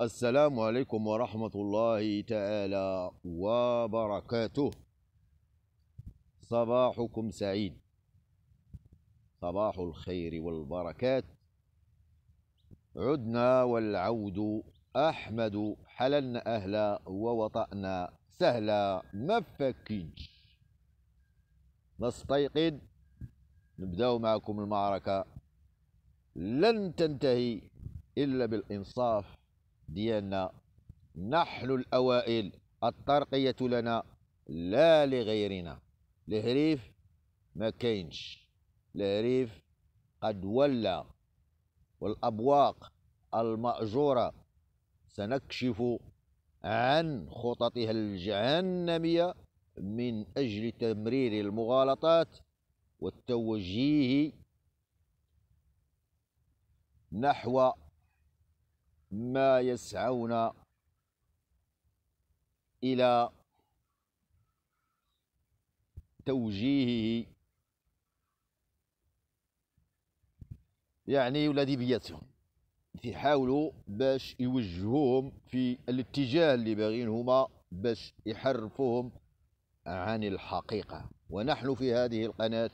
السلام عليكم ورحمة الله تعالى وبركاته صباحكم سعيد صباح الخير والبركات عدنا والعود أحمد حللنا أهلا ووطأنا سهلا مفكج نستيقظ نبداو معكم المعركة لن تنتهي إلا بالإنصاف ديالنا نحن الأوائل الترقية لنا لا لغيرنا الهريف ما كاينش الهريف قد ولى والأبواق المأجورة سنكشف عن خططها الجهنمية من أجل تمرير المغالطات والتوجيه نحو ما يسعون إلى توجيهه يعني ولادي بياتهم يحاولوا باش يوجهوهم في الاتجاه اللي باغيين هما باش يحرفوهم عن الحقيقة ونحن في هذه القناة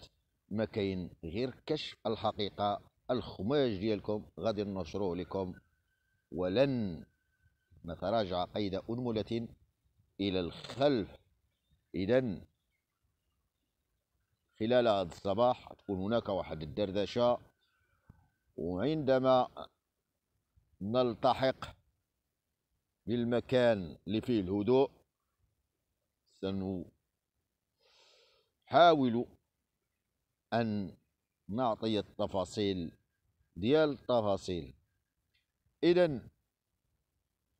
ما كاين غير كشف الحقيقة الخماج ديالكم غادي ننشروه لكم ولن نتراجع قيد أنملة إلى الخلف إذا خلال هذا الصباح تكون هناك واحد الدردشة وعندما نلتحق بالمكان اللي فيه الهدوء سنحاول أن نعطي التفاصيل ديال التفاصيل إذا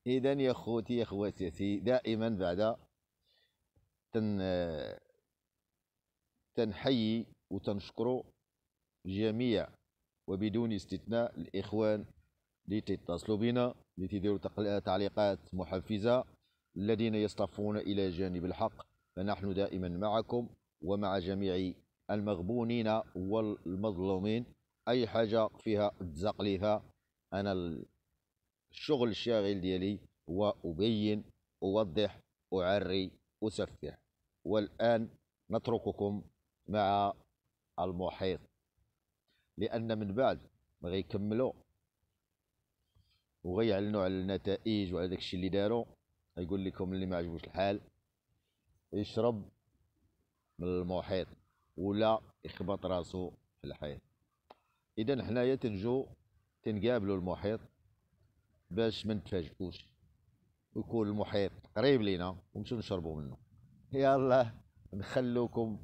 إذا يا خوتي يا خواتاتي دائما بعد تن تنحيي وتنشكر جميع وبدون استثناء الإخوان اللي تتصلوا بنا اللي تديروا تعليقات محفزة الذين يصطفون إلى جانب الحق فنحن دائما معكم ومع جميع المغبونين والمظلومين أي حاجة فيها تزقليها أنا الشغل الشاغل ديالي هو أبين أوضح أعري أسفح والآن نترككم مع المحيط لأن من بعد ما غيكملوا وغيعلنوا على النتائج وعلى داكشي اللي داروا غيقول لكم اللي ما عجبوش الحال يشرب من المحيط ولا يخبط راسو في الحيط اذا حنايا تنجو تنقابلوا المحيط باش ما نتفاجئوش ويكون المحيط قريب لينا ونمشيو نشربوا منه يلا نخلوكم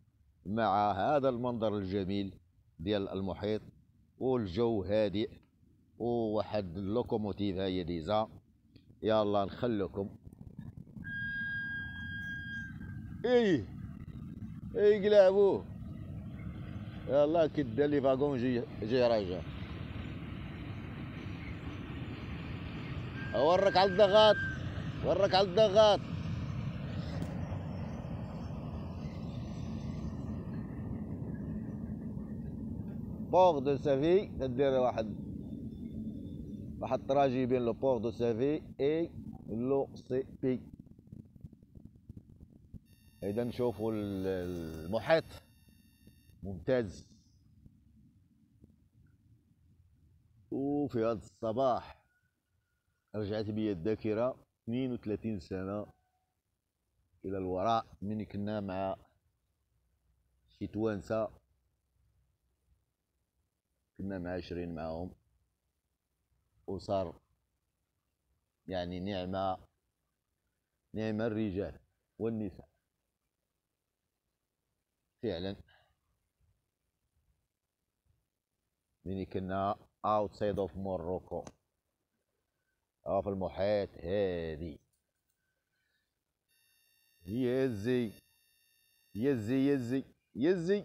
مع هذا المنظر الجميل ديال المحيط والجو هادئ وواحد اللوكوموتيف هاي ديزا يلا نخلوكم ايه ايه قلابوه يلا كده لي فاكون جي جي راجع اورك على الضغط اورك على الضغط بور دو سافي تدير واحد واحد تراجي بين لو بور دو سافي اي لو سي بي اذا نشوفوا المحيط ممتاز وفي هذا الصباح رجعت بي الذاكرة 32 سنة إلى الوراء من كنا مع شي توانسة كنا مع عشرين معاهم وصار يعني نعمة نعمة الرجال والنساء فعلا من كنا اوتسايد آه، اوف موروكو اه في المحيط هادي يزي يزي يزي يزي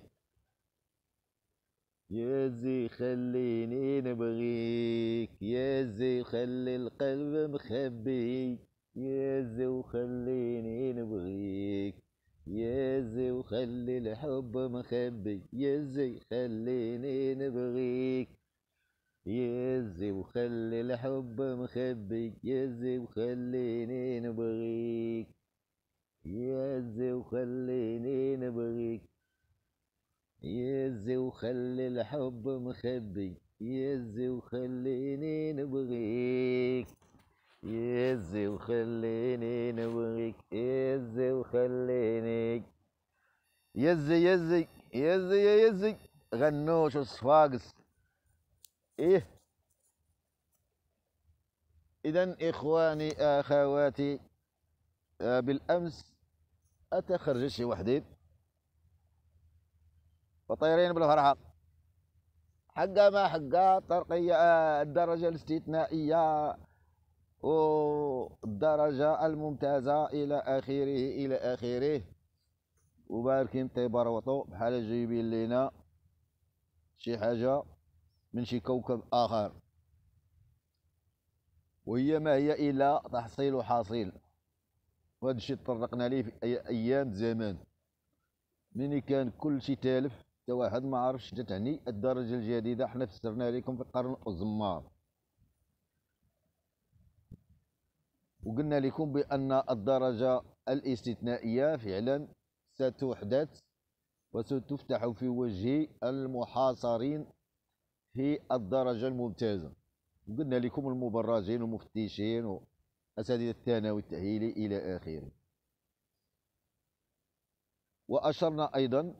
يزي خليني نبغيك يزي خلي القلب مخبي يزي وخليني نبغيك يزي وخلي الحب مخبي يزي خليني نبغيك يزي وخلي الحب مخبي يزي وخليني نبغيك يزي وخليني نبغيك يزي وخلي الحب مخبي يزي وخليني نبغيك يزي وخليني نبغيك يزي وخليني يزي يزي يزي يزي غنوش الصفاقس إيه إذا إخواني أخواتي آه بالأمس أتخرج شي وحدي وطيرين بالهرعة حقا ما حقا ترقية الدرجة الاستثنائية والدرجة الممتازة إلى آخره إلى آخره وباركين طيب روطو بحال جايبين لينا شي حاجة من شي كوكب آخر وهي ما هي إلا تحصيل وحاصيل وهذا الشيء تطرقنا ليه في أيام زمان ملي كان كل شيء تالف حتى واحد ما عرفش تتعني الدرجة الجديدة حنا فسرنا لكم في القرن الزمار وقلنا لكم بأن الدرجة الاستثنائية فعلا ستحدث وستفتح في وجه المحاصرين في الدرجة الممتازة وقلنا لكم المبرزين ومفتشين وأساتذة الثانوي التأهيلي إلى آخره وأشرنا أيضا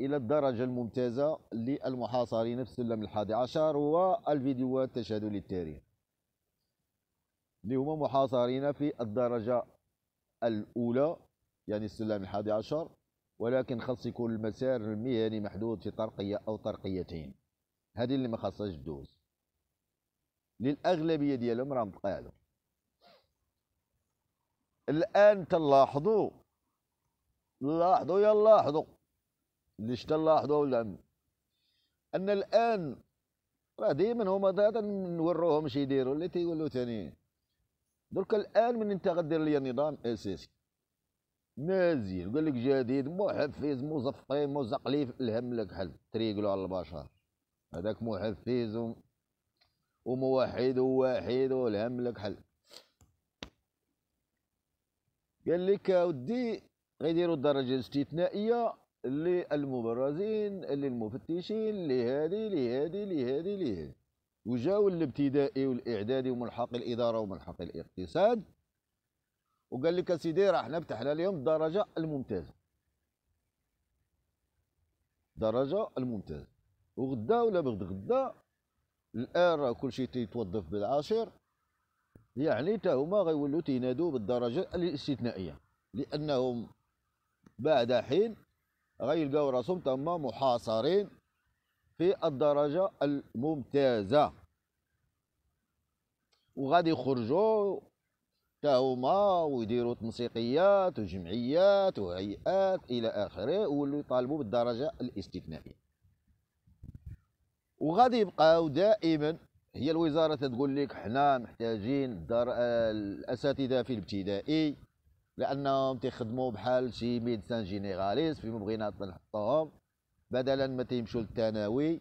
إلى الدرجة الممتازة للمحاصرين في السلم الحادي عشر والفيديوهات تشهد للتاريخ اللي هما محاصرين في الدرجة الأولى يعني السلم الحادي عشر ولكن خاص يكون المسار المهني محدود في طرقية أو طرقيتين هذه اللي ما خاصهاش تدوز للاغلبيه ديالهم راهم تقالوا الان تلاحظوا لاحظوا يا لاحظوا اللي تلاحظوا ولا ان الان راه ديما هما دائما نوروهم شي يديروا اللي تيقولوا ثاني درك الان من انت غدير لي نظام اساسي مازيل قال لك جديد محفز مزفقين مزقلي الهم لك حل تريقلو على البشر هذاك محفز وموحد وواحد والهم لك حل قال لك ودي غيديروا الدرجه الاستثنائيه للمبرزين للمفتشين لهذه لهذه لهذه لهذه وجاو الابتدائي والاعدادي وملحق حق الاداره وملحق حق الاقتصاد وقال لك سيدي راه حنا فتحنا اليوم الدرجه الممتازه درجه الممتازه وغدا ولا بغد غدا الان راه كلشي تيتوظف بالعاشر يعني حتى هما غيولوا تينادوا بالدرجه الاستثنائيه لانهم بعد حين غيلقاو راسهم تما محاصرين في الدرجه الممتازه وغادي يخرجوا حتى هما ويديروا تنسيقيات وجمعيات وهيئات الى اخره ويولوا يطالبوا بالدرجه الاستثنائيه وغادي يبقاو دائما هي الوزاره تقول لك حنا محتاجين دار الاساتذه في الابتدائي لانهم تيخدموا بحال شي ميدسان جينيراليست فيما بغينا نحطوهم بدلا ما تيمشوا للثانوي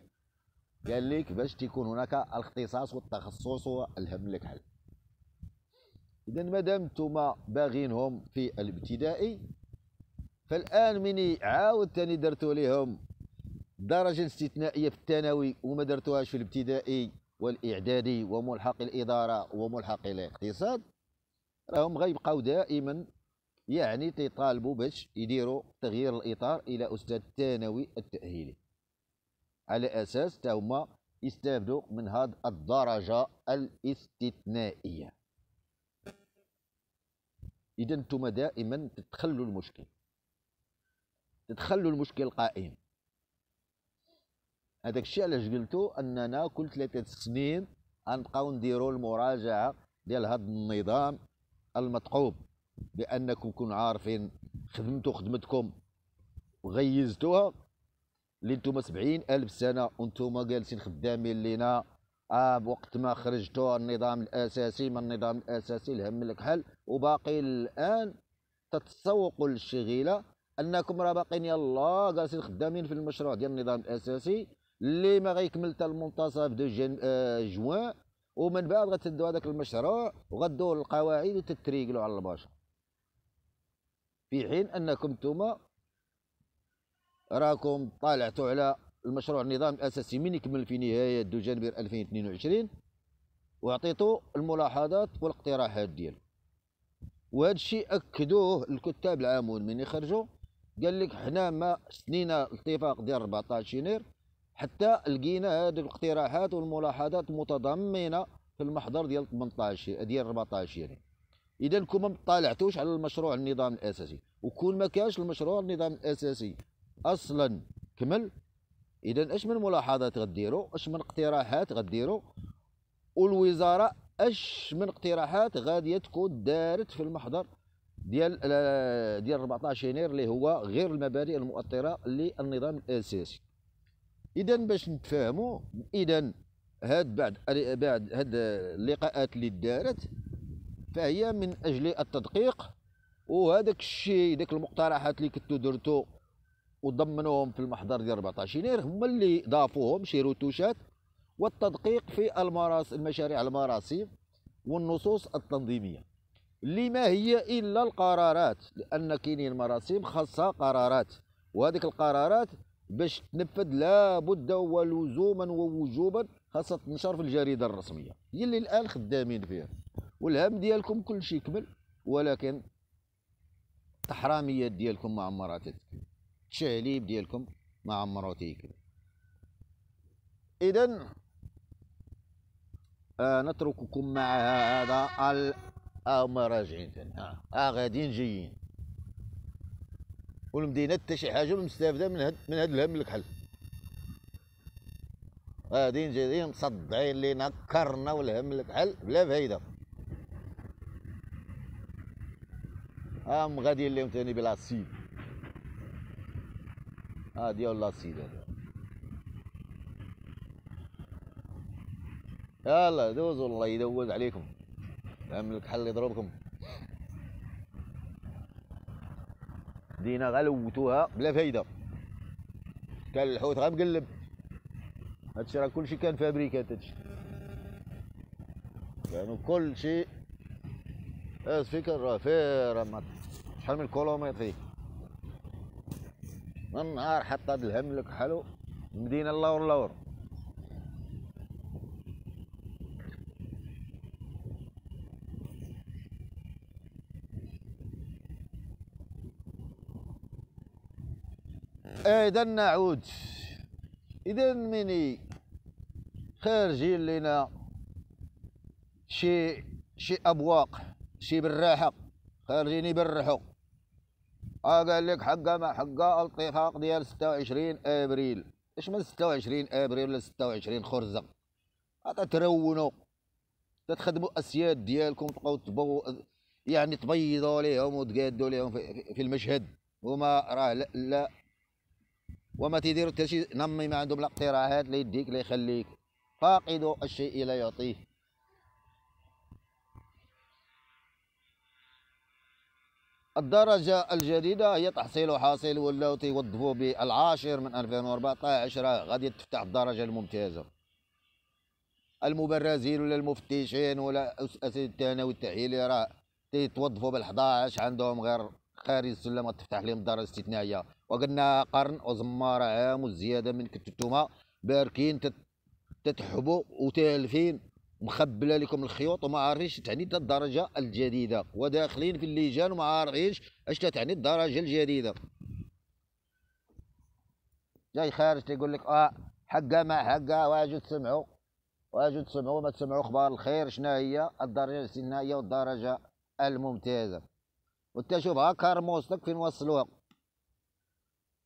قال لك باش تيكون هناك الاختصاص والتخصص والهم لك حل اذا مادام نتوما باغينهم في الابتدائي فالان مني عاود ثاني درتو لهم درجة استثنائية في الثانوي وما درتوهاش في الابتدائي والإعدادي وملحق الإدارة وملحق الاقتصاد راهم غيبقاو دائما يعني تيطالبوا باش يديروا تغيير الإطار إلى أستاذ الثانوي التأهيلي على أساس تا هما يستافدوا من هذه الدرجة الاستثنائية إذا أنتم دائما تتخلوا المشكل تتخلوا المشكل قائم هذاك الشيء علاش قلتو اننا كل ثلاثه سنين غنبقاو نديروا المراجعه ديال هذا النظام المطقوب بانكم كون عارفين خدمتوا خدمتكم وغيزتوها اللي نتوما سبعين ألف سنة وانتوما جالسين خدامين لينا آه بوقت ما خرجتوا النظام الأساسي من النظام الأساسي الهم لك حل وباقي الآن تتسوقوا للشغيلة أنكم راه باقيين يلاه جالسين خدامين في المشروع ديال النظام الأساسي اللي ما غيكمل حتى المنتصف دو جن... آه جوان ومن بعد غتسدوا هذاك المشروع وغدور القواعد وتتريقلوا على البشر في حين انكم نتوما راكم طالعتوا على المشروع النظام الاساسي من يكمل في نهايه دو جانفير 2022 وعطيتوا الملاحظات والاقتراحات ديالو وهذا الشيء اكدوه الكتاب العامون من يخرجوا قال لك حنا ما سنينا الاتفاق ديال 14 يناير حتى لقينا هذه الاقتراحات والملاحظات متضمنه في المحضر ديال 18 ديال 14 يعني اذا كون ما طالعتوش على المشروع النظام الاساسي وكون ما كانش المشروع النظام الاساسي اصلا كمل اذا اش من ملاحظات غديروا اش من اقتراحات غديروا والوزاره اش من اقتراحات غادي تكون دارت في المحضر ديال آه، ديال 14 يناير اللي هو غير المبادئ المؤطره للنظام الاساسي اذا باش نتفاهموا اذا هاد بعد بعد هاد اللقاءات اللي دارت فهي من اجل التدقيق وهذاك الشيء داك المقترحات اللي كنتو درتو وضمنوهم في المحضر ديال 14 يناير هما اللي ضافوهم شي روتوشات والتدقيق في المراس المشاريع المراسيم والنصوص التنظيميه اللي ما هي الا القرارات لان كاينين مراسيم خاصه قرارات وهذيك القرارات باش تنفذ لابد ولزوما ووجوبا خاصها تنشر في الجريده الرسميه هي اللي الان خدامين فيها والهم ديالكم كل شيء كمل ولكن التحراميات ديالكم ما عمرها تتكمل التشعليب ديالكم ما عمرها تيكمل اذا آه نترككم مع هذا الامر راجعين ثاني آه،, آه غاديين جايين والمدينه حتى شي حاجه مستافده من هاد من هاد الهم الكحل غاديين جايين مصدعين لينا كرنا والهم الكحل بلا فايده هم غاديين ليهم ثاني بالاسيد ها ديال الاسيد هذا يلا دوزوا الله يدوز عليكم الهم الكحل يضربكم دينا غلوتوها لوتوها بلا فايده كان الحوت غير مقلب هادشي راه كلشي كان فابريكات هادشي كانوا يعني كلشي اس فكر راه فيه راه شحال من كيلومتر فيه من نهار حط هاد الهم لك حلو المدينه اللور اللور اذا نعود اذا مني خارجين لنا شي شي ابواق شي براحه خارجين يبرحوا اه قال لك حقه ما حقه الاتفاق ديال 26 ابريل اش من 26 ابريل ولا 26 خرزه تترونوا تتخدموا اسياد ديالكم تبقاو تبو يعني تبيضوا ليهم وتقادوا ليهم في, في المشهد هما راه لا, لا وما تيديروا حتى شي نمي ما عندهم لا اقتراحات لا يديك لا يخليك فاقد الشيء لا يعطيه الدرجة الجديدة هي تحصيل حاصل ولاو تيوظفوا بالعاشر من 2014 غادي تفتح الدرجة الممتازة المبرزين ولا المفتشين ولا أساتذة الثانوي التحيلي راه تيتوظفوا بال11 عندهم غير خارج السلم تفتح لهم الدرجة الاستثنائية وقلنا قرن وزمار عام والزياده من كتبتوما باركين تتحبوا وتالفين مخبله لكم الخيوط وما عارفينش تعني الدرجه الجديده وداخلين في اللجان وما عارفينش اش تعني الدرجه الجديده جاي خارج تيقول لك اه حقه ما حقه واجو تسمعوا واجو تسمعوا ما تسمعوا اخبار الخير شنا هي الدرجه السنائيه والدرجه الممتازه وانت شوف ها آه، كارموستك فين وصلوها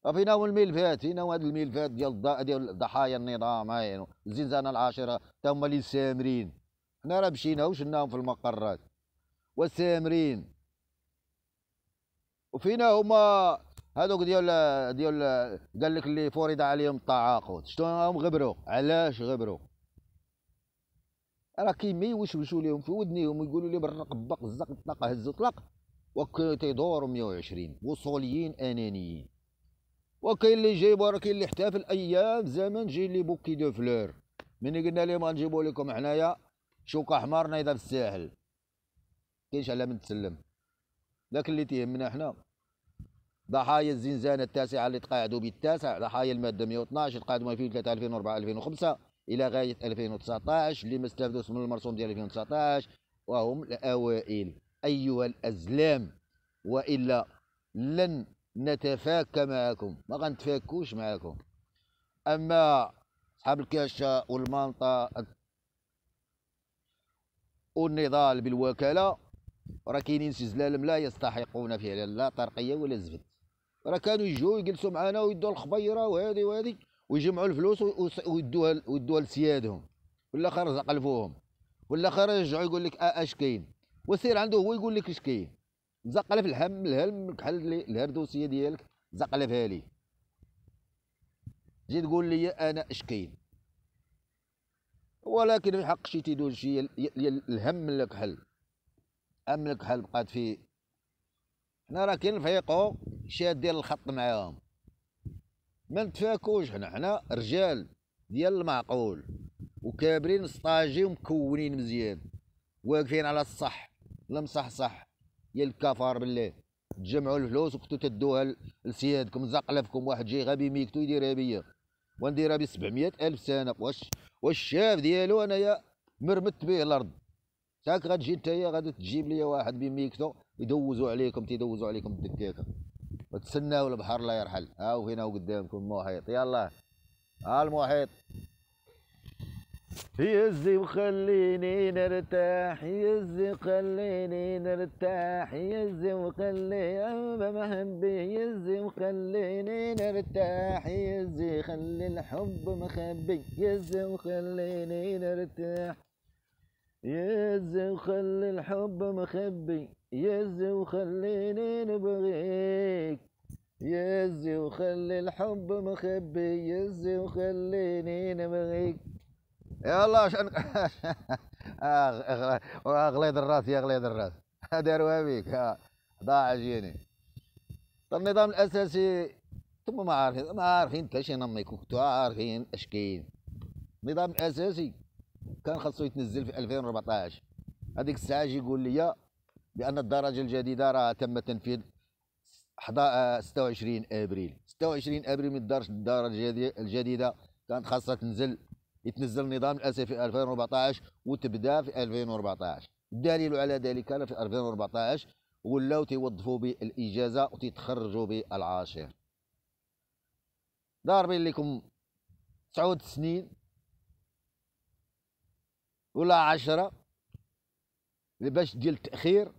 هو الملفات هو هاد الملفات ديال ديال ضحايا النظام هاي الزنزانه العاشره تا هما اللي سامرين حنا راه مشينا وشناهم في المقرات والسامرين وفينا هما هذوك ديال ديال قال لك اللي فرض عليهم التعاقد هم غبروا علاش غبروا راه كيما يوشوشوا لهم في ودنيهم ويقولوا لي برق بق زق طق هز وطلق وكيدوروا 120 وصوليين انانيين وكاين اللي جايب راه كاين اللي احتفل ايام زمان جاي لي بوكي دو فلور ملي قلنا لهم غنجيبو لكم حنايا شوكه حمار نايضه في الساحل كاينش على من تسلم داك اللي تيهمنا حنا ضحايا الزنزانه التاسعه اللي تقاعدوا بالتاسع ضحايا الماده 112 تقاعدوا 2003 2004 2005 الى غايه 2019 اللي ما استافدوش من المرسوم ديال 2019 وهم الاوائل ايها الازلام والا لن نتفاكى معكم ما غنتفاكوش معكم اما اصحاب الكاشة والمنطقة والنضال بالوكالة راه كاينين شي زلالم لا يستحقون فعلا لا ترقية ولا زفت راه كانوا يجوا يجلسوا معنا ويدوا الخبيرة وهذه وهذه ويجمعوا الفلوس ويدوها ويدوها لسيادهم ولا خرج قلفوهم ولا خرج يرجعوا يقول لك آه، اش كاين وسير عنده هو يقول لك اش كاين زقلف الهم الهم كحل الهردوسيه ديالك زقلفها لي ليه تجي تقول لي انا اشكين ولكن في حق شي تيدوز شي الهم لك حل ام لك حل بقات في حنا راه كنفيقو شادين الخط معاهم ما نتفاكوش حنا حنا رجال ديال المعقول وكابرين سطاجي ومكونين مزيان واقفين على الصح المصحصح صح ديال الكفار بالله تجمعوا الفلوس وقتو تدوها لسيادكم زقلفكم واحد جاي غبي ميكتو يديرها بيا ونديرها ب 700 الف سنه واش واش الشاف ديالو انايا مرمت به الارض تاك غتجي نتايا غادي تجيب لي واحد بميكتو يدوزوا عليكم تيدوزوا عليكم الدكاكه وتسناو البحر الله يرحل هاو فينا قدامكم المحيط يلاه ها المحيط يزي وخليني نرتاح يزي وخليني نرتاح يزي وخلي أبا مهبي يزي وخليني نرتاح يزي خلي الحب مخبي يزي وخليني نرتاح يزي وخلي الحب مخبي يزي وخليني نبغيك يزي وخلي الحب مخبي يزي وخليني نبغيك يلا عشان آه، آه، غليظ الراس يا غليظ الراس داروها بيك آه، ضاع جيني النظام الاساسي ثم ما عارفين ما عارفين حتى شي نميكو كنتو عارفين اش كاين النظام الاساسي كان خاصو يتنزل في 2014 هذيك الساعه جي يقول لي بان الدرجه الجديده راه تم تنفيذ 26 ابريل 26 ابريل من الدرجه الجديده كانت خاصها تنزل يتنزل نظام الاساسي في 2014 وتبدا في 2014 الدليل على ذلك انا في 2014 ولاو تيوظفوا بالاجازه وتتخرجوا بالعاشر ضاربين لكم تسعود سنين ولا عشرة باش ديال التاخير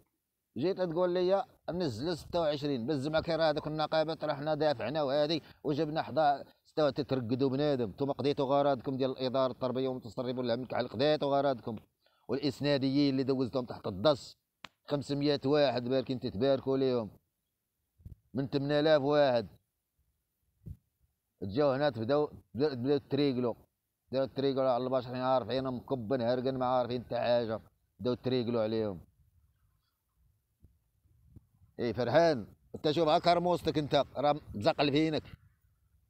جيت تقول لي نزل 26 بالزعما راه هذوك النقابات راه حنا دافعنا وهذه وجبنا 11 حتى تترقدوا بنادم نتوما قضيتوا غراضكم ديال الاداره التربيه والمتصرفين والعمل كحل قضيتوا غراضكم والاسناديين اللي دوزتهم تحت الدس 500 واحد باركين تتباركوا ليهم من 8000 واحد تجاو هنا تبداو تبداو تريقلوا داروا تريقلوا على البشر حنا عارفين مكبن هرقن ما عارفين حتى حاجه بداو تريقلوا عليهم اي فرحان انت شوف هاك كرموستك انت راه مزقل فينك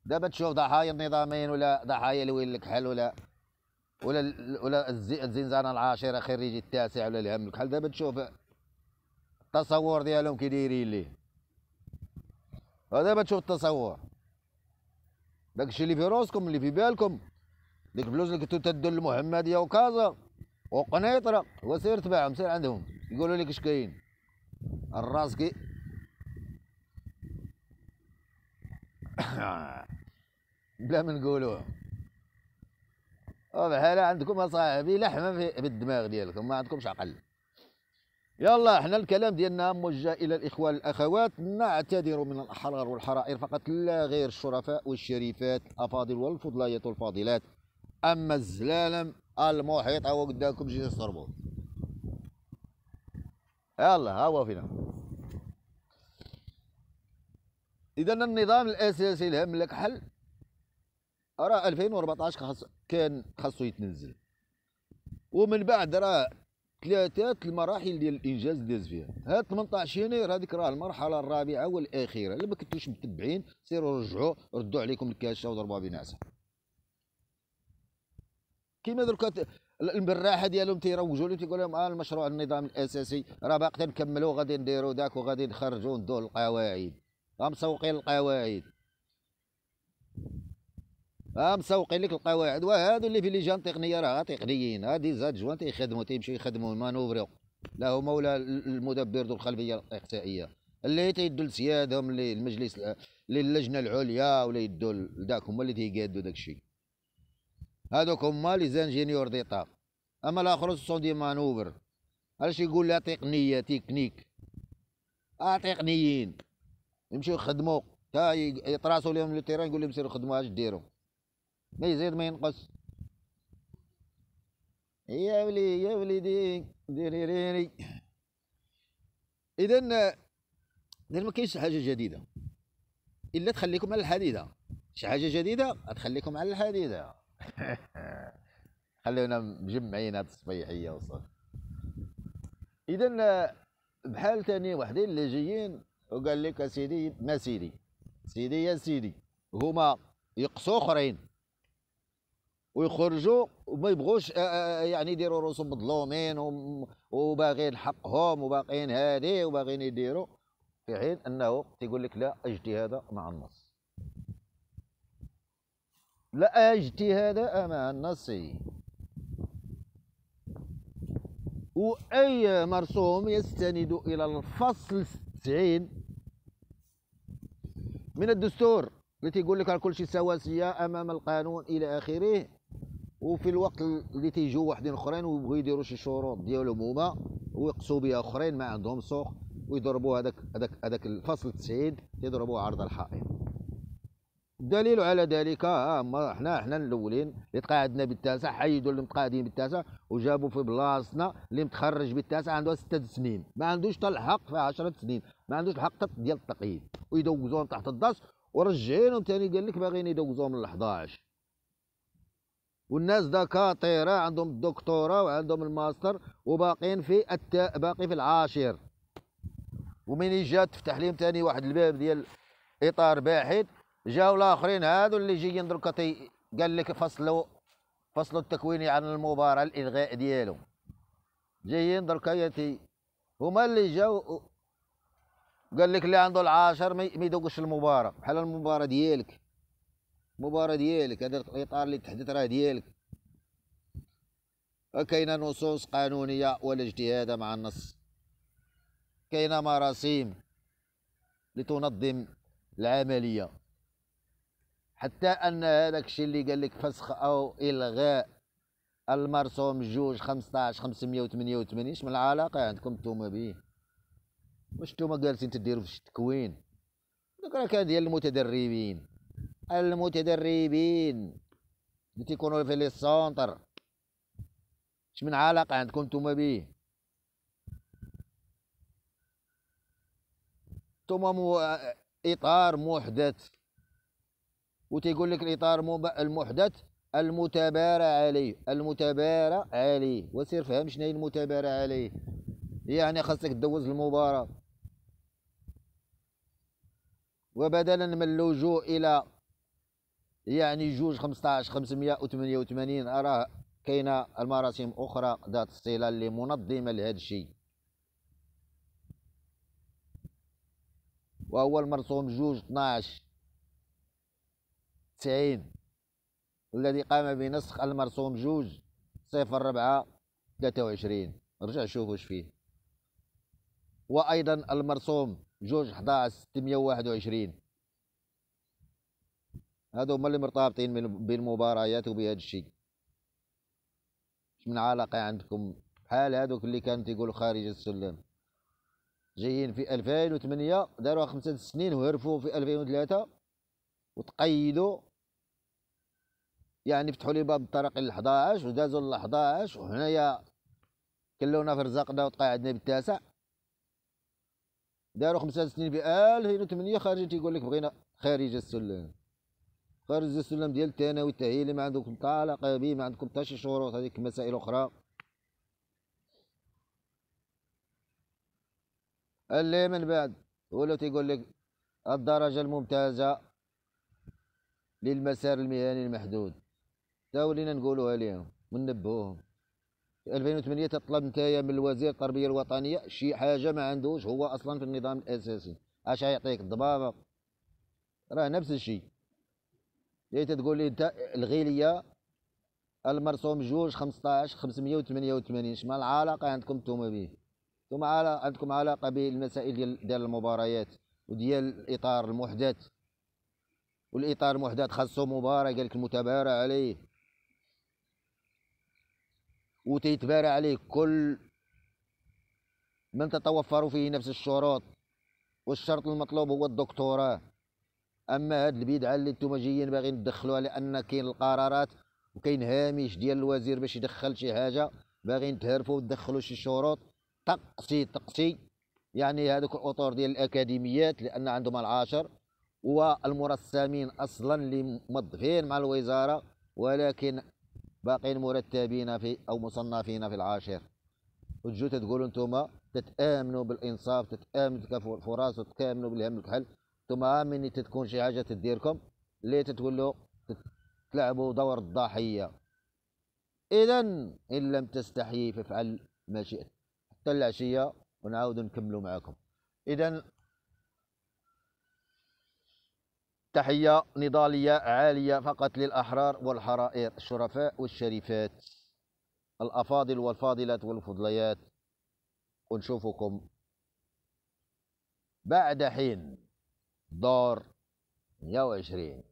دابا تشوف ضحايا النظامين ولا ضحايا الويل الكحل ولا ولا ولا الزنزانه العاشره خريجي التاسع ولا الهم الكحل دابا تشوف التصور ديالهم كي دايرين ليه دابا تشوف التصور داكشي اللي في راسكم اللي في بالكم ديك الفلوس اللي كنتو تدوا للمحمديه وكازا وقنيطره سير تبعهم سير عندهم يقولوا لك اش كاين الراس كي آه. بلا ما نقولوه هلا عندكم اصاحبي لحمه في الدماغ ديالكم ما عندكمش عقل يلا احنا الكلام ديالنا موجه الى الاخوان الاخوات نعتذر من الاحرار والحرائر فقط لا غير الشرفاء والشريفات الافاضل والفضلايات والفاضلات اما الزلالم المحيطه قدامكم جيت تضربوا يلا ها هو فينا اذا النظام الاساسي الهم لك حل راه 2014 خاص كان خاصو يتنزل ومن بعد راه ثلاثة المراحل ديال الانجاز داز فيها هاد 18 يناير هذيك راه المرحله الرابعه والاخيره الا ما كنتوش متبعين سيروا رجعوا ردوا عليكم الكاشه وضربوها بنعسه كيما دركا البراحه ديالهم تيروجوا لهم تيقول لهم اه المشروع النظام الاساسي راه باقي نكملوا غادي نديروا داك وغادي نخرجوا ندوا القواعد غمسوقين القواعد مسوقين لك القواعد وهادو اللي في جان تقنيه راه تقنيين ها زاد جوان تيخدموا تيمشيو يخدموا مانوفريو لا هما ولا المدبر ذو الخلفيه الاقصائيه اللي تيدوا لسيادهم للمجلس للجنه العليا ولا يدوا لذاك هما اللي تيقادوا داك الشيء هادوك هما لي زانجينيور ديطا اما الاخر سون دي مانوفر علاش يقول لها تقنيه تكنيك اه تقنيين يمشيو يخدموا تا يطراسوا لهم لو تيران يقول لهم سيروا خدموا اش ديروا ما يزيد ما ينقص يا ولي يا وليدي ديري ريري اذا اذا ما كاينش حاجه جديده الا تخليكم على الحديده شي حاجه جديده تخليكم على الحديده خلونا مجمعين هاد الصبيحيه وصافي اذا بحال تاني وحدين اللي جايين وقال لك سيدي ما سيدي سيدي يا سيدي هما يقصوا اخرين ويخرجوا وما يبغوش آه، آه، آه، يعني يديروا رؤوسهم مظلومين وباغين حقهم وباغين هذه وباغين يديروا في حين انه تيقول لك لا اجتهاد مع النص لا اجتهاد مع النص واي مرسوم يستند الى الفصل 90 من الدستور اللي تيقول لك كل شيء سواسيه امام القانون الى اخره وفي الوقت اللي تيجوا واحدين اخرين ويبغوا يديروا شي شروط ديالهم هما ويقصوا بها اخرين ما عندهم سوق ويضربوا هذاك هذاك هذاك الفصل 90 يضربوا عرض الحائط الدليل على ذلك اما آه، حنا حنا الاولين اللي تقاعدنا بالتاسع حيدوا اللي متقاعدين بالتاسع وجابوا في بلاصتنا اللي متخرج بالتاسع عنده ست سنين ما عندوش حتى الحق في 10 سنين ما عندوش الحق حتى ديال التقييد ويدوزوهم تحت الدرس ورجعينهم ثاني قال لك باغيين يدوزوهم ل 11 والناس دكاتره عندهم الدكتوراه وعندهم الماستر وباقين في الت... باقي في العاشر ومن جا تفتح لهم ثاني واحد الباب ديال اطار باحث جاو الاخرين هادو اللي جايين دركا قال لك فصلوا فصلوا التكويني عن المباراه الالغاء ديالو جايين دركا هما اللي جاو قال لك اللي عنده العاشر ما يدوقش المباراه بحال المباراه ديالك مباراة ديالك هذا الاطار اللي تحدث راه ديالك كاينه نصوص قانونيه ولا اجتهاد مع النص كاينه مراسيم لتنظم العمليه حتى ان هذاك الشيء اللي قال لك فسخ او الغاء المرسوم جوج 15 588 شمن العلاقه عندكم نتوما به واش نتوما جالسين تديروا في التكوين دوك راه كان ديال المتدربين المتدربين اللي تيكونوا في لي سونتر شمن علاقة عندكم يعني نتوما بيه نتوما مو إطار محدث وتيقول لك الإطار المحدث المتبارى عليه المتبارى عليه وسير فهم شنو هي المتبارى عليه يعني خاصك تدوز المباراة وبدلا من اللجوء إلى يعني جوج 15 588 راه كاينه المراسم اخرى ذات الصله اللي منظمه لهذا الشيء وهو المرسوم جوج 12 90 الذي قام بنسخ المرسوم جوج صفر ربعة 23 رجع شوفوا اش فيه وايضا المرسوم جوج 11 621 هذا هما اللي مرتبطين بالمباريات وبهذا الشيء من علاقة عندكم حال هذوك اللي كانوا تيقولوا خارج السلم جايين في 2008 داروا خمسة سنين وهرفوا في 2003 وتقيدوا يعني فتحوا لي باب الطريق ال 11 ودازوا ال 11 وهنايا كلونا في رزقنا وتقاعدنا بالتاسع داروا خمسة سنين في 2008 خارج تيقول لك بغينا خارج السلم خارج السلم ديال الثانوي التعيين اللي ما عندكم علاقه به ما عندكم حتى شي شروط هذيك مسائل اخرى اللي من بعد ولا تيقول لك الدرجه الممتازه للمسار المهني المحدود تا ولينا نقولوها ليهم وننبهوهم 2008 تطلب نتايا من الوزير التربيه الوطنيه شي حاجه ما عندوش هو اصلا في النظام الاساسي اش يعطيك الضبابه راه نفس الشيء لقيتها تقول لي انت الغي ليا المرسوم جوج 15 588 شمال العلاقه عندكم انتم به انتم عندكم علاقه بالمسائل ديال ديال المباريات وديال الاطار المحدث والاطار المحدث خاصو مباراه قال لك المتبارى عليه وتيتبارى عليه كل من تتوفر فيه نفس الشروط والشرط المطلوب هو الدكتوراه اما هاد البدعه اللي انتم جايين باغيين تدخلوها لان كاين القرارات وكاين هامش ديال الوزير باش يدخل شي حاجه باغيين تهرفوا وتدخلوا شي شروط طقسي طقسي يعني هذوك الاطور ديال الاكاديميات لان عندهم العاشر والمرسامين اصلا اللي موظفين مع الوزاره ولكن باقيين مرتبين في او مصنفين في العاشر وتجوا تقولوا انتم تتامنوا بالانصاف تتامنوا بالفرص وتتامنوا بالهم الكحل انتم من تتكون شي حاجه تديركم اللي تتولوا تلعبوا دور الضحيه اذا ان لم تستحي فافعل ما شئت حتى العشيه ونعاود نكملوا معكم اذا تحيه نضاليه عاليه فقط للاحرار والحرائر الشرفاء والشريفات الافاضل والفاضلات والفضليات ونشوفكم بعد حين دار 120